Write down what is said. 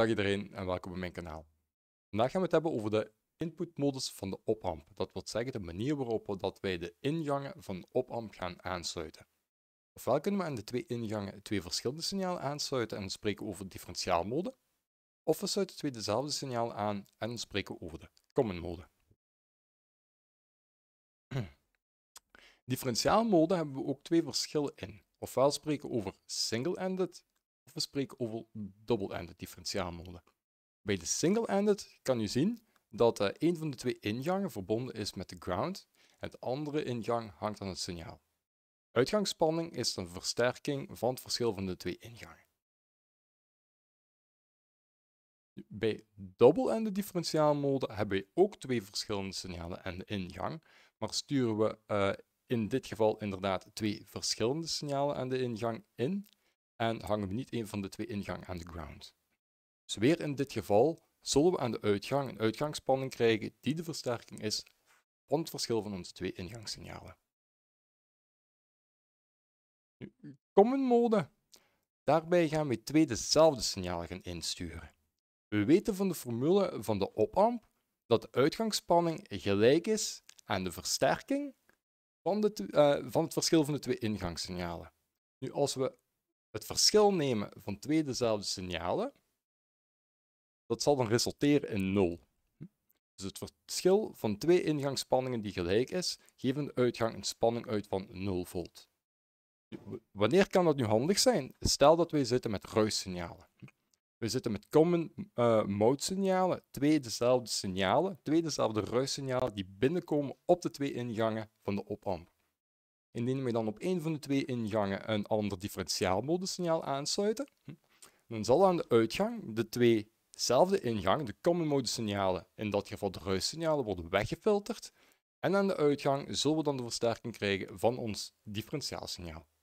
Dag iedereen en welkom bij mijn kanaal. Vandaag gaan we het hebben over de inputmodus van de opamp. Dat wil zeggen de manier waarop we dat wij de ingangen van de opamp gaan aansluiten. Ofwel kunnen we aan de twee ingangen twee verschillende signalen aansluiten en spreken over de differentiaalmode. Of we sluiten twee dezelfde signalen aan en spreken over de common mode. Differentiaalmode hebben we ook twee verschillen in. Ofwel spreken we over single-ended we spreken over double-ended differentiaalmode. Bij de single-ended kan u zien dat eh, een van de twee ingangen verbonden is met de ground en het andere ingang hangt aan het signaal. Uitgangsspanning is een versterking van het verschil van de twee ingangen. Bij double-ended differentiaalmode hebben we ook twee verschillende signalen en de ingang, maar sturen we eh, in dit geval inderdaad twee verschillende signalen aan de ingang in, en hangen we niet een van de twee ingangen aan de ground. Dus weer in dit geval zullen we aan de uitgang een uitgangsspanning krijgen die de versterking is van het verschil van onze twee ingangssignalen. Nu, common mode. Daarbij gaan we twee dezelfde signalen insturen. We weten van de formule van de opamp dat de uitgangsspanning gelijk is aan de versterking van, de, eh, van het verschil van de twee ingangssignalen. Nu, als we het verschil nemen van twee dezelfde signalen, dat zal dan resulteren in 0. Dus het verschil van twee ingangsspanningen die gelijk is, geeft een uitgang een spanning uit van 0 volt. Wanneer kan dat nu handig zijn? Stel dat wij zitten met ruissignalen. We zitten met common uh, mode signalen, twee dezelfde signalen, twee dezelfde ruissignalen die binnenkomen op de twee ingangen van de opamp. Indien we dan op een van de twee ingangen een ander differentiaalmodesignaal aansluiten, dan zal aan de uitgang de tweezelfde ingang, de common mode signalen, in dat geval de ruissignalen, worden weggefilterd. En aan de uitgang zullen we dan de versterking krijgen van ons differentiaalsignaal.